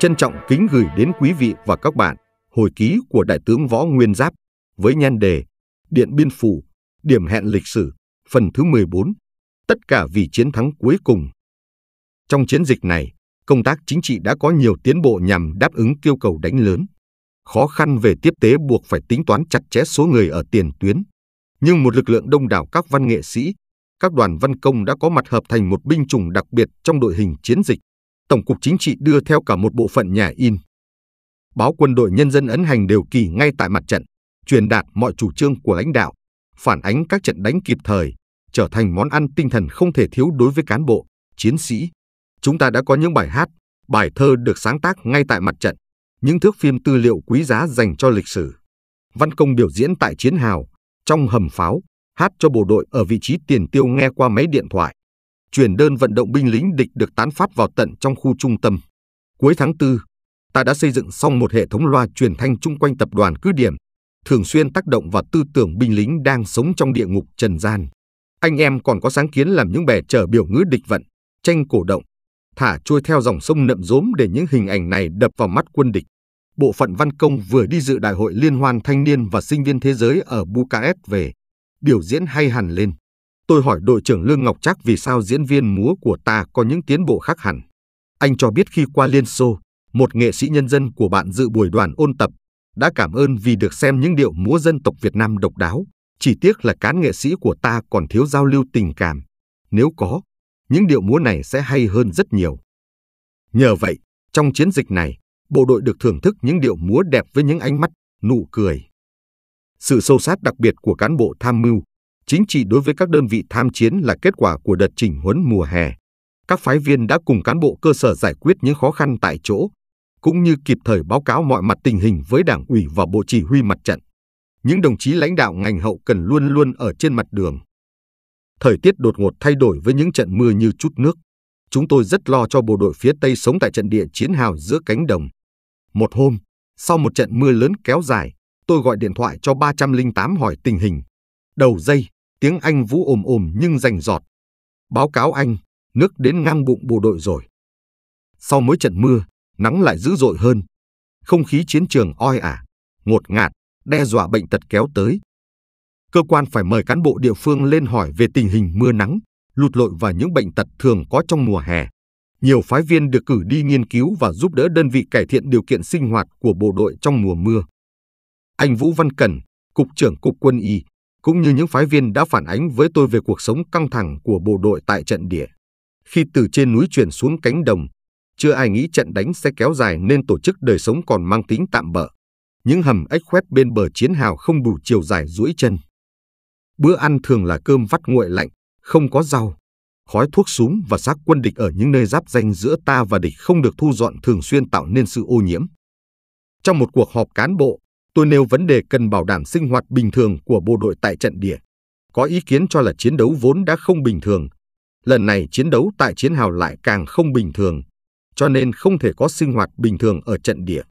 Trân trọng kính gửi đến quý vị và các bạn hồi ký của Đại tướng Võ Nguyên Giáp với nhan đề Điện Biên Phủ, điểm hẹn lịch sử, phần thứ 14, tất cả vì chiến thắng cuối cùng. Trong chiến dịch này, công tác chính trị đã có nhiều tiến bộ nhằm đáp ứng yêu cầu đánh lớn. Khó khăn về tiếp tế buộc phải tính toán chặt chẽ số người ở tiền tuyến. Nhưng một lực lượng đông đảo các văn nghệ sĩ, các đoàn văn công đã có mặt hợp thành một binh chủng đặc biệt trong đội hình chiến dịch Tổng cục Chính trị đưa theo cả một bộ phận nhà in. Báo Quân đội Nhân dân ấn hành đều kỳ ngay tại mặt trận, truyền đạt mọi chủ trương của lãnh đạo, phản ánh các trận đánh kịp thời, trở thành món ăn tinh thần không thể thiếu đối với cán bộ, chiến sĩ. Chúng ta đã có những bài hát, bài thơ được sáng tác ngay tại mặt trận, những thước phim tư liệu quý giá dành cho lịch sử. Văn công biểu diễn tại chiến hào, trong hầm pháo, hát cho bộ đội ở vị trí tiền tiêu nghe qua máy điện thoại chuyển đơn vận động binh lính địch được tán phát vào tận trong khu trung tâm. Cuối tháng 4, ta đã xây dựng xong một hệ thống loa truyền thanh chung quanh tập đoàn cứ điểm, thường xuyên tác động vào tư tưởng binh lính đang sống trong địa ngục trần gian. Anh em còn có sáng kiến làm những bè chở biểu ngữ địch vận, tranh cổ động, thả trôi theo dòng sông nậm rốm để những hình ảnh này đập vào mắt quân địch. Bộ phận văn công vừa đi dự đại hội liên hoan thanh niên và sinh viên thế giới ở Bucharest về, biểu diễn hay hẳn lên. Tôi hỏi đội trưởng Lương Ngọc Trác vì sao diễn viên múa của ta có những tiến bộ khác hẳn. Anh cho biết khi qua Liên Xô, một nghệ sĩ nhân dân của bạn dự buổi đoàn ôn tập, đã cảm ơn vì được xem những điệu múa dân tộc Việt Nam độc đáo. Chỉ tiếc là cán nghệ sĩ của ta còn thiếu giao lưu tình cảm. Nếu có, những điệu múa này sẽ hay hơn rất nhiều. Nhờ vậy, trong chiến dịch này, bộ đội được thưởng thức những điệu múa đẹp với những ánh mắt, nụ cười. Sự sâu sát đặc biệt của cán bộ tham mưu chính trị đối với các đơn vị tham chiến là kết quả của đợt chỉnh huấn mùa hè. Các phái viên đã cùng cán bộ cơ sở giải quyết những khó khăn tại chỗ, cũng như kịp thời báo cáo mọi mặt tình hình với Đảng ủy và Bộ Chỉ huy Mặt trận. Những đồng chí lãnh đạo ngành hậu cần luôn luôn ở trên mặt đường. Thời tiết đột ngột thay đổi với những trận mưa như chút nước. Chúng tôi rất lo cho bộ đội phía Tây sống tại trận địa chiến hào giữa cánh đồng. Một hôm, sau một trận mưa lớn kéo dài, tôi gọi điện thoại cho 308 hỏi tình hình. Đầu dây, tiếng Anh Vũ ồm ồm nhưng rành giọt. Báo cáo anh, nước đến ngang bụng bộ đội rồi. Sau mỗi trận mưa, nắng lại dữ dội hơn. Không khí chiến trường oi ả, ngột ngạt, đe dọa bệnh tật kéo tới. Cơ quan phải mời cán bộ địa phương lên hỏi về tình hình mưa nắng, lụt lội và những bệnh tật thường có trong mùa hè. Nhiều phái viên được cử đi nghiên cứu và giúp đỡ đơn vị cải thiện điều kiện sinh hoạt của bộ đội trong mùa mưa. Anh Vũ Văn Cẩn, Cục trưởng Cục Quân y, cũng như những phái viên đã phản ánh với tôi về cuộc sống căng thẳng của bộ đội tại trận địa. Khi từ trên núi chuyển xuống cánh đồng, chưa ai nghĩ trận đánh sẽ kéo dài nên tổ chức đời sống còn mang tính tạm bỡ. Những hầm ếch khoét bên bờ chiến hào không đủ chiều dài duỗi chân. Bữa ăn thường là cơm vắt nguội lạnh, không có rau. Khói thuốc súng và xác quân địch ở những nơi giáp danh giữa ta và địch không được thu dọn thường xuyên tạo nên sự ô nhiễm. Trong một cuộc họp cán bộ, tôi nêu vấn đề cần bảo đảm sinh hoạt bình thường của bộ đội tại trận địa. Có ý kiến cho là chiến đấu vốn đã không bình thường. Lần này chiến đấu tại chiến hào lại càng không bình thường, cho nên không thể có sinh hoạt bình thường ở trận địa.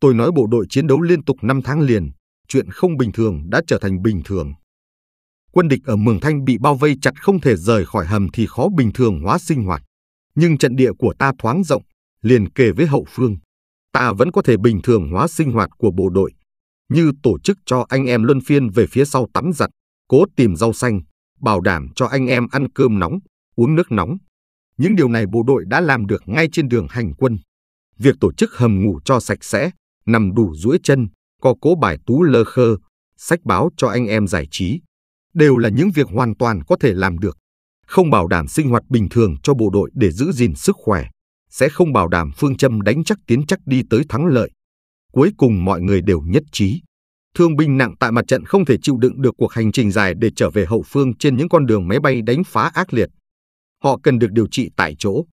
Tôi nói bộ đội chiến đấu liên tục 5 tháng liền, chuyện không bình thường đã trở thành bình thường. Quân địch ở Mường Thanh bị bao vây chặt không thể rời khỏi hầm thì khó bình thường hóa sinh hoạt. Nhưng trận địa của ta thoáng rộng, liền kề với hậu phương ta vẫn có thể bình thường hóa sinh hoạt của bộ đội, như tổ chức cho anh em luân phiên về phía sau tắm giặt, cố tìm rau xanh, bảo đảm cho anh em ăn cơm nóng, uống nước nóng. Những điều này bộ đội đã làm được ngay trên đường hành quân. Việc tổ chức hầm ngủ cho sạch sẽ, nằm đủ duỗi chân, có cố bài tú lơ khơ, sách báo cho anh em giải trí, đều là những việc hoàn toàn có thể làm được, không bảo đảm sinh hoạt bình thường cho bộ đội để giữ gìn sức khỏe, sẽ không bảo đảm phương châm đánh chắc tiến chắc đi tới thắng lợi. Cuối cùng mọi người đều nhất trí. Thương binh nặng tại mặt trận không thể chịu đựng được cuộc hành trình dài để trở về hậu phương trên những con đường máy bay đánh phá ác liệt. Họ cần được điều trị tại chỗ.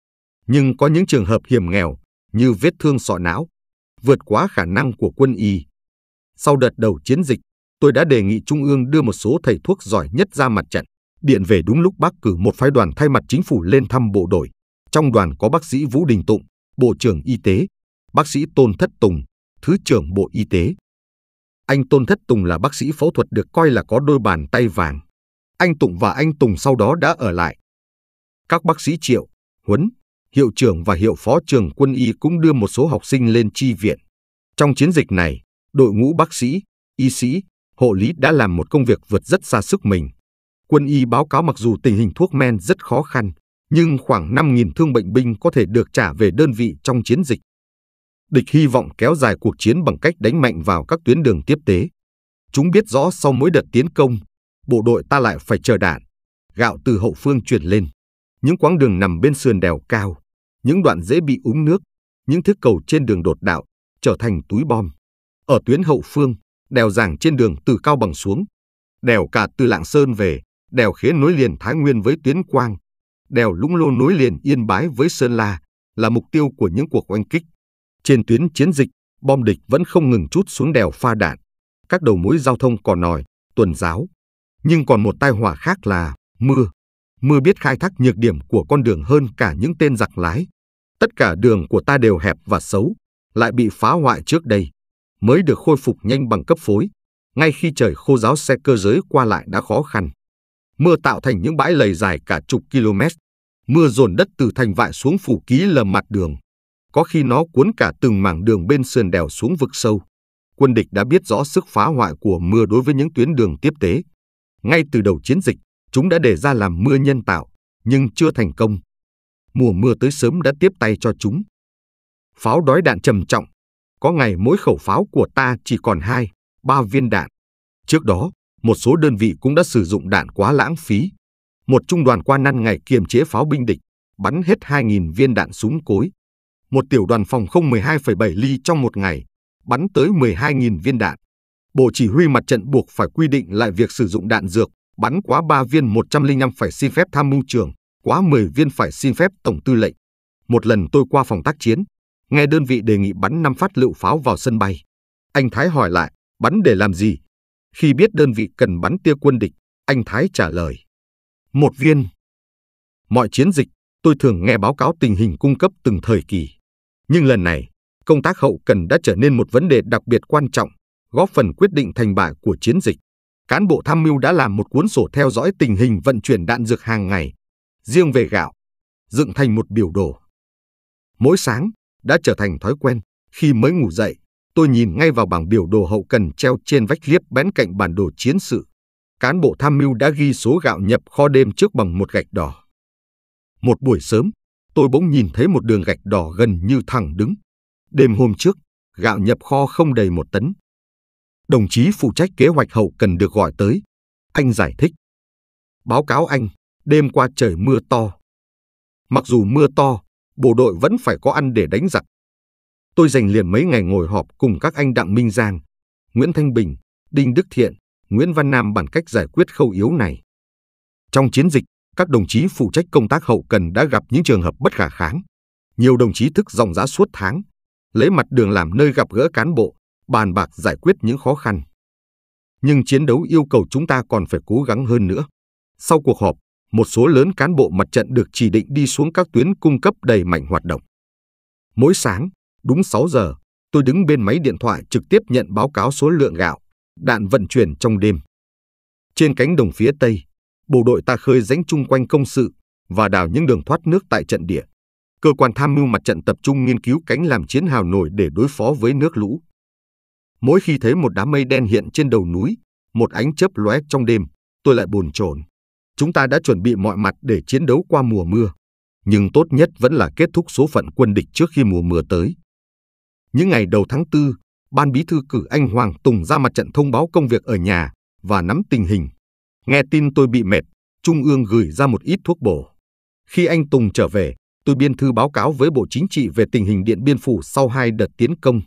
Nhưng có những trường hợp hiểm nghèo như vết thương sọ não, vượt quá khả năng của quân y. Sau đợt đầu chiến dịch, tôi đã đề nghị Trung ương đưa một số thầy thuốc giỏi nhất ra mặt trận, điện về đúng lúc bác cử một phái đoàn thay mặt chính phủ lên thăm bộ đội. Trong đoàn có bác sĩ Vũ Đình Tụng, Bộ trưởng Y tế, bác sĩ Tôn Thất Tùng, Thứ trưởng Bộ Y tế. Anh Tôn Thất Tùng là bác sĩ phẫu thuật được coi là có đôi bàn tay vàng. Anh Tụng và anh Tùng sau đó đã ở lại. Các bác sĩ Triệu, Huấn, Hiệu trưởng và Hiệu phó trường quân y cũng đưa một số học sinh lên chi viện. Trong chiến dịch này, đội ngũ bác sĩ, y sĩ, hộ lý đã làm một công việc vượt rất xa sức mình. Quân y báo cáo mặc dù tình hình thuốc men rất khó khăn, nhưng khoảng 5.000 thương bệnh binh có thể được trả về đơn vị trong chiến dịch. Địch hy vọng kéo dài cuộc chiến bằng cách đánh mạnh vào các tuyến đường tiếp tế. Chúng biết rõ sau mỗi đợt tiến công, bộ đội ta lại phải chờ đạn, gạo từ hậu phương chuyển lên. Những quãng đường nằm bên sườn đèo cao, những đoạn dễ bị úng nước, những thước cầu trên đường đột đạo trở thành túi bom. Ở tuyến hậu phương, đèo giảng trên đường từ cao bằng xuống, đèo cả từ Lạng Sơn về, đèo khế nối liền Thái Nguyên với tuyến Quang, đèo Lũng Lô nối liền Yên Bái với Sơn La là mục tiêu của những cuộc oanh kích. Trên tuyến chiến dịch, bom địch vẫn không ngừng chút xuống đèo pha đạn. Các đầu mối giao thông còn nòi, tuần giáo. Nhưng còn một tai họa khác là mưa. Mưa biết khai thác nhược điểm của con đường hơn cả những tên giặc lái. Tất cả đường của ta đều hẹp và xấu, lại bị phá hoại trước đây, mới được khôi phục nhanh bằng cấp phối. Ngay khi trời khô giáo xe cơ giới qua lại đã khó khăn mưa tạo thành những bãi lầy dài cả chục km. Mưa dồn đất từ thành vại xuống phủ ký lầm mặt đường. Có khi nó cuốn cả từng mảng đường bên sườn đèo xuống vực sâu. Quân địch đã biết rõ sức phá hoại của mưa đối với những tuyến đường tiếp tế. Ngay từ đầu chiến dịch, chúng đã đề ra làm mưa nhân tạo, nhưng chưa thành công. Mùa mưa tới sớm đã tiếp tay cho chúng. Pháo đói đạn trầm trọng. Có ngày mỗi khẩu pháo của ta chỉ còn hai, ba viên đạn. Trước đó, một số đơn vị cũng đã sử dụng đạn quá lãng phí. Một trung đoàn qua năn ngày kiềm chế pháo binh địch, bắn hết 2.000 viên đạn súng cối. Một tiểu đoàn phòng không 12,7 ly trong một ngày, bắn tới 12.000 viên đạn. Bộ chỉ huy mặt trận buộc phải quy định lại việc sử dụng đạn dược, bắn quá 3 viên 105 phải xin phép tham mưu trường, quá 10 viên phải xin phép tổng tư lệnh. Một lần tôi qua phòng tác chiến, nghe đơn vị đề nghị bắn 5 phát lựu pháo vào sân bay. Anh Thái hỏi lại, bắn để làm gì? Khi biết đơn vị cần bắn tia quân địch, anh Thái trả lời. Một viên. Mọi chiến dịch, tôi thường nghe báo cáo tình hình cung cấp từng thời kỳ. Nhưng lần này, công tác hậu cần đã trở nên một vấn đề đặc biệt quan trọng, góp phần quyết định thành bại của chiến dịch. Cán bộ tham mưu đã làm một cuốn sổ theo dõi tình hình vận chuyển đạn dược hàng ngày, riêng về gạo, dựng thành một biểu đồ. Mỗi sáng đã trở thành thói quen, khi mới ngủ dậy, tôi nhìn ngay vào bảng biểu đồ hậu cần treo trên vách liếp bén cạnh bản đồ chiến sự. Cán bộ tham mưu đã ghi số gạo nhập kho đêm trước bằng một gạch đỏ. Một buổi sớm, tôi bỗng nhìn thấy một đường gạch đỏ gần như thẳng đứng. Đêm hôm trước, gạo nhập kho không đầy một tấn. Đồng chí phụ trách kế hoạch hậu cần được gọi tới. Anh giải thích. Báo cáo anh, đêm qua trời mưa to. Mặc dù mưa to, bộ đội vẫn phải có ăn để đánh giặc. Tôi dành liền mấy ngày ngồi họp cùng các anh Đặng Minh Giang, Nguyễn Thanh Bình, Đinh Đức Thiện, Nguyễn Văn Nam bản cách giải quyết khâu yếu này. Trong chiến dịch, các đồng chí phụ trách công tác hậu cần đã gặp những trường hợp bất khả kháng. Nhiều đồng chí thức dòng giã suốt tháng, lấy mặt đường làm nơi gặp gỡ cán bộ, bàn bạc giải quyết những khó khăn. Nhưng chiến đấu yêu cầu chúng ta còn phải cố gắng hơn nữa. Sau cuộc họp, một số lớn cán bộ mặt trận được chỉ định đi xuống các tuyến cung cấp đầy mạnh hoạt động. Mỗi sáng, Đúng 6 giờ, tôi đứng bên máy điện thoại trực tiếp nhận báo cáo số lượng gạo, đạn vận chuyển trong đêm. Trên cánh đồng phía Tây, bộ đội ta khơi rãnh chung quanh công sự và đào những đường thoát nước tại trận địa. Cơ quan tham mưu mặt trận tập trung nghiên cứu cánh làm chiến hào nổi để đối phó với nước lũ. Mỗi khi thấy một đám mây đen hiện trên đầu núi, một ánh chớp lóe trong đêm, tôi lại bồn chồn. Chúng ta đã chuẩn bị mọi mặt để chiến đấu qua mùa mưa, nhưng tốt nhất vẫn là kết thúc số phận quân địch trước khi mùa mưa tới. Những ngày đầu tháng 4, Ban Bí thư cử anh Hoàng Tùng ra mặt trận thông báo công việc ở nhà và nắm tình hình. Nghe tin tôi bị mệt, Trung ương gửi ra một ít thuốc bổ. Khi anh Tùng trở về, tôi biên thư báo cáo với Bộ Chính trị về tình hình Điện Biên Phủ sau hai đợt tiến công,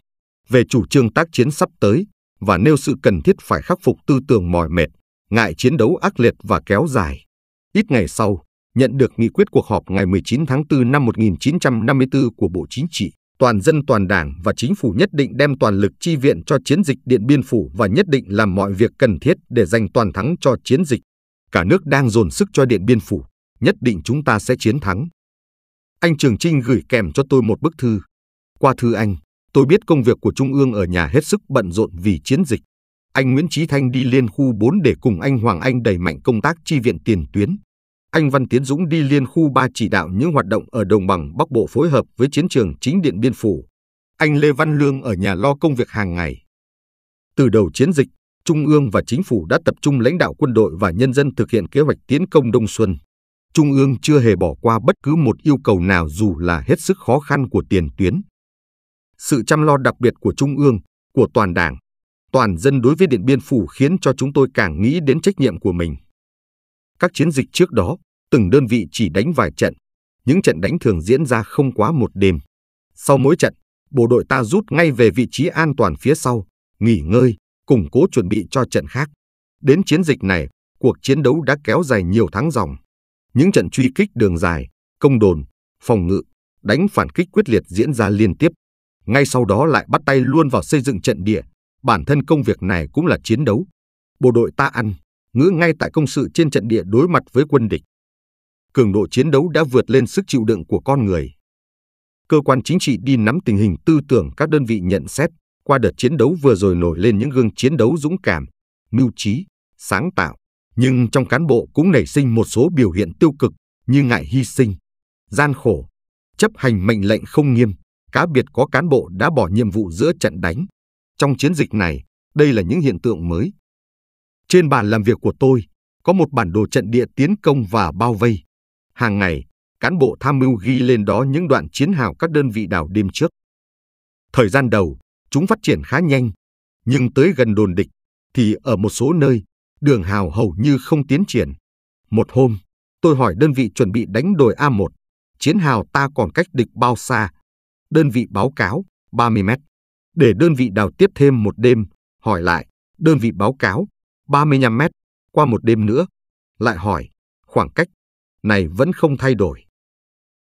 về chủ trương tác chiến sắp tới và nêu sự cần thiết phải khắc phục tư tưởng mỏi mệt, ngại chiến đấu ác liệt và kéo dài. Ít ngày sau, nhận được nghị quyết cuộc họp ngày 19 tháng 4 năm 1954 của Bộ Chính trị, toàn dân toàn đảng và chính phủ nhất định đem toàn lực chi viện cho chiến dịch Điện Biên Phủ và nhất định làm mọi việc cần thiết để giành toàn thắng cho chiến dịch. Cả nước đang dồn sức cho Điện Biên Phủ, nhất định chúng ta sẽ chiến thắng. Anh Trường Trinh gửi kèm cho tôi một bức thư. Qua thư anh, tôi biết công việc của Trung ương ở nhà hết sức bận rộn vì chiến dịch. Anh Nguyễn Trí Thanh đi liên khu 4 để cùng anh Hoàng Anh đẩy mạnh công tác chi viện tiền tuyến anh Văn Tiến Dũng đi liên khu 3 chỉ đạo những hoạt động ở đồng bằng Bắc Bộ phối hợp với chiến trường chính điện Biên Phủ. Anh Lê Văn Lương ở nhà lo công việc hàng ngày. Từ đầu chiến dịch, Trung ương và chính phủ đã tập trung lãnh đạo quân đội và nhân dân thực hiện kế hoạch tiến công Đông Xuân. Trung ương chưa hề bỏ qua bất cứ một yêu cầu nào dù là hết sức khó khăn của tiền tuyến. Sự chăm lo đặc biệt của Trung ương, của toàn đảng, toàn dân đối với Điện Biên Phủ khiến cho chúng tôi càng nghĩ đến trách nhiệm của mình. Các chiến dịch trước đó, từng đơn vị chỉ đánh vài trận. Những trận đánh thường diễn ra không quá một đêm. Sau mỗi trận, bộ đội ta rút ngay về vị trí an toàn phía sau, nghỉ ngơi, củng cố chuẩn bị cho trận khác. Đến chiến dịch này, cuộc chiến đấu đã kéo dài nhiều tháng dòng. Những trận truy kích đường dài, công đồn, phòng ngự, đánh phản kích quyết liệt diễn ra liên tiếp. Ngay sau đó lại bắt tay luôn vào xây dựng trận địa. Bản thân công việc này cũng là chiến đấu. Bộ đội ta ăn, ngữ ngay tại công sự trên trận địa đối mặt với quân địch. Cường độ chiến đấu đã vượt lên sức chịu đựng của con người. Cơ quan chính trị đi nắm tình hình tư tưởng các đơn vị nhận xét, qua đợt chiến đấu vừa rồi nổi lên những gương chiến đấu dũng cảm, mưu trí, sáng tạo, nhưng trong cán bộ cũng nảy sinh một số biểu hiện tiêu cực như ngại hy sinh, gian khổ, chấp hành mệnh lệnh không nghiêm, cá biệt có cán bộ đã bỏ nhiệm vụ giữa trận đánh. Trong chiến dịch này, đây là những hiện tượng mới, trên bàn làm việc của tôi có một bản đồ trận địa tiến công và bao vây. Hàng ngày, cán bộ tham mưu ghi lên đó những đoạn chiến hào các đơn vị đảo đêm trước. Thời gian đầu, chúng phát triển khá nhanh, nhưng tới gần đồn địch thì ở một số nơi, đường hào hầu như không tiến triển. Một hôm, tôi hỏi đơn vị chuẩn bị đánh đồi A1, chiến hào ta còn cách địch bao xa? Đơn vị báo cáo 30 mét. Để đơn vị đào tiếp thêm một đêm, hỏi lại, đơn vị báo cáo 35 mét, qua một đêm nữa, lại hỏi, khoảng cách này vẫn không thay đổi.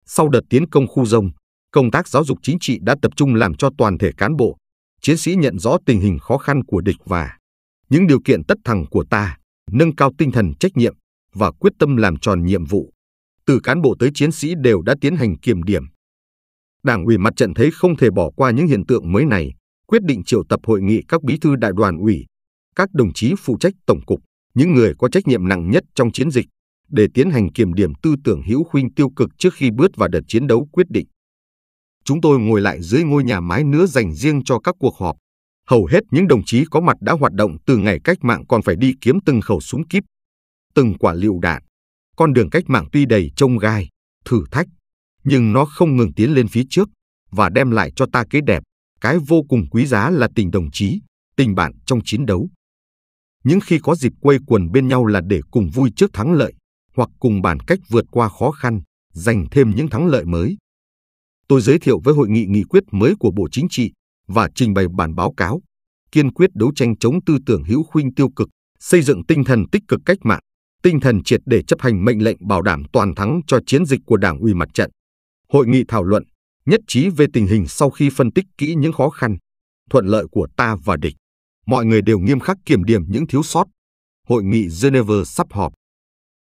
Sau đợt tiến công khu rông, công tác giáo dục chính trị đã tập trung làm cho toàn thể cán bộ, chiến sĩ nhận rõ tình hình khó khăn của địch và những điều kiện tất thẳng của ta, nâng cao tinh thần trách nhiệm và quyết tâm làm tròn nhiệm vụ. Từ cán bộ tới chiến sĩ đều đã tiến hành kiểm điểm. Đảng ủy mặt trận thấy không thể bỏ qua những hiện tượng mới này, quyết định triệu tập hội nghị các bí thư đại đoàn ủy, các đồng chí phụ trách tổng cục, những người có trách nhiệm nặng nhất trong chiến dịch, để tiến hành kiểm điểm tư tưởng hữu khuynh tiêu cực trước khi bước vào đợt chiến đấu quyết định. Chúng tôi ngồi lại dưới ngôi nhà mái nữa dành riêng cho các cuộc họp. Hầu hết những đồng chí có mặt đã hoạt động từ ngày cách mạng còn phải đi kiếm từng khẩu súng kíp, từng quả lựu đạn. Con đường cách mạng tuy đầy trông gai, thử thách, nhưng nó không ngừng tiến lên phía trước và đem lại cho ta cái đẹp, cái vô cùng quý giá là tình đồng chí, tình bạn trong chiến đấu. Những khi có dịp quây quần bên nhau là để cùng vui trước thắng lợi, hoặc cùng bàn cách vượt qua khó khăn, giành thêm những thắng lợi mới. Tôi giới thiệu với hội nghị nghị quyết mới của Bộ Chính trị và trình bày bản báo cáo, kiên quyết đấu tranh chống tư tưởng hữu khuynh tiêu cực, xây dựng tinh thần tích cực cách mạng, tinh thần triệt để chấp hành mệnh lệnh bảo đảm toàn thắng cho chiến dịch của Đảng ủy mặt trận. Hội nghị thảo luận nhất trí về tình hình sau khi phân tích kỹ những khó khăn, thuận lợi của ta và địch mọi người đều nghiêm khắc kiểm điểm những thiếu sót. Hội nghị Geneva sắp họp.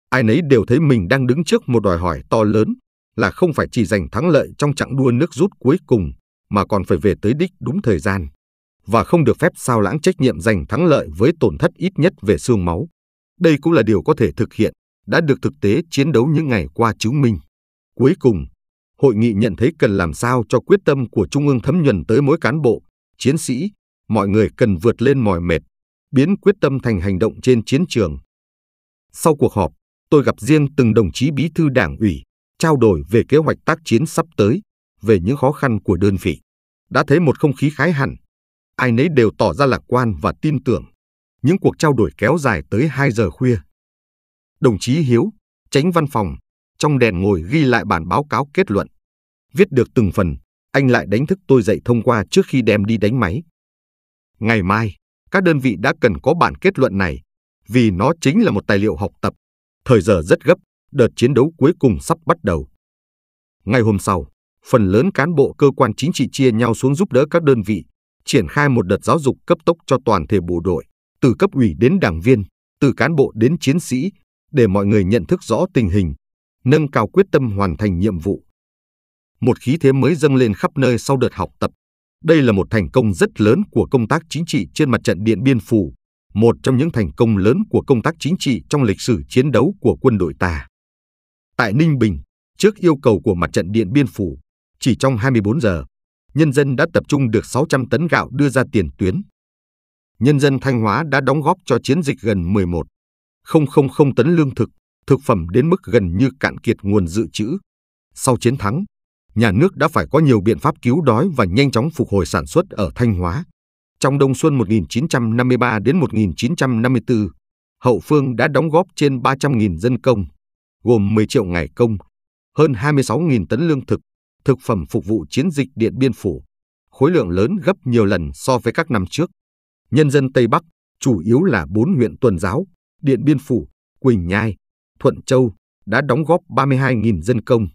Ai nấy đều thấy mình đang đứng trước một đòi hỏi to lớn là không phải chỉ giành thắng lợi trong chặng đua nước rút cuối cùng mà còn phải về tới đích đúng thời gian và không được phép sao lãng trách nhiệm giành thắng lợi với tổn thất ít nhất về xương máu. Đây cũng là điều có thể thực hiện, đã được thực tế chiến đấu những ngày qua chứng minh. Cuối cùng, hội nghị nhận thấy cần làm sao cho quyết tâm của Trung ương thấm nhuần tới mỗi cán bộ, chiến sĩ, mọi người cần vượt lên mỏi mệt, biến quyết tâm thành hành động trên chiến trường. Sau cuộc họp, tôi gặp riêng từng đồng chí bí thư đảng ủy, trao đổi về kế hoạch tác chiến sắp tới, về những khó khăn của đơn vị. Đã thấy một không khí khái hẳn, ai nấy đều tỏ ra lạc quan và tin tưởng. Những cuộc trao đổi kéo dài tới 2 giờ khuya. Đồng chí Hiếu, tránh văn phòng, trong đèn ngồi ghi lại bản báo cáo kết luận. Viết được từng phần, anh lại đánh thức tôi dậy thông qua trước khi đem đi đánh máy. Ngày mai, các đơn vị đã cần có bản kết luận này, vì nó chính là một tài liệu học tập. Thời giờ rất gấp, đợt chiến đấu cuối cùng sắp bắt đầu. Ngày hôm sau, phần lớn cán bộ cơ quan chính trị chia nhau xuống giúp đỡ các đơn vị, triển khai một đợt giáo dục cấp tốc cho toàn thể bộ đội, từ cấp ủy đến đảng viên, từ cán bộ đến chiến sĩ, để mọi người nhận thức rõ tình hình, nâng cao quyết tâm hoàn thành nhiệm vụ. Một khí thế mới dâng lên khắp nơi sau đợt học tập, đây là một thành công rất lớn của công tác chính trị trên mặt trận Điện Biên Phủ, một trong những thành công lớn của công tác chính trị trong lịch sử chiến đấu của quân đội ta. Tại Ninh Bình, trước yêu cầu của mặt trận Điện Biên Phủ, chỉ trong 24 giờ, nhân dân đã tập trung được 600 tấn gạo đưa ra tiền tuyến. Nhân dân Thanh Hóa đã đóng góp cho chiến dịch gần 11 000 tấn lương thực, thực phẩm đến mức gần như cạn kiệt nguồn dự trữ. Sau chiến thắng, nhà nước đã phải có nhiều biện pháp cứu đói và nhanh chóng phục hồi sản xuất ở Thanh Hóa. Trong đông xuân 1953 đến 1954, hậu phương đã đóng góp trên 300.000 dân công, gồm 10 triệu ngày công, hơn 26.000 tấn lương thực, thực phẩm phục vụ chiến dịch Điện Biên Phủ, khối lượng lớn gấp nhiều lần so với các năm trước. Nhân dân Tây Bắc chủ yếu là bốn huyện tuần giáo, Điện Biên Phủ, Quỳnh Nhai, Thuận Châu đã đóng góp 32.000 dân công,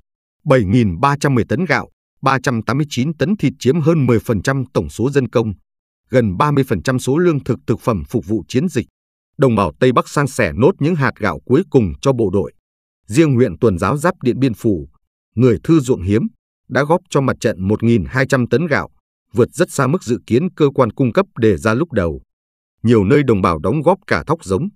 7.310 tấn gạo, 389 tấn thịt chiếm hơn 10% tổng số dân công, gần 30% số lương thực thực phẩm phục vụ chiến dịch. Đồng bào Tây Bắc san sẻ nốt những hạt gạo cuối cùng cho bộ đội. Riêng huyện Tuần Giáo Giáp Điện Biên Phủ, người thư ruộng hiếm, đã góp cho mặt trận 1.200 tấn gạo, vượt rất xa mức dự kiến cơ quan cung cấp đề ra lúc đầu. Nhiều nơi đồng bào đóng góp cả thóc giống.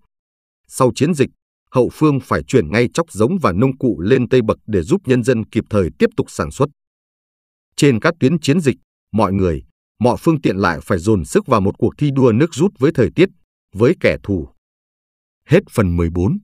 Sau chiến dịch, hậu phương phải chuyển ngay chóc giống và nông cụ lên Tây Bậc để giúp nhân dân kịp thời tiếp tục sản xuất. Trên các tuyến chiến dịch, mọi người, mọi phương tiện lại phải dồn sức vào một cuộc thi đua nước rút với thời tiết, với kẻ thù. Hết phần 14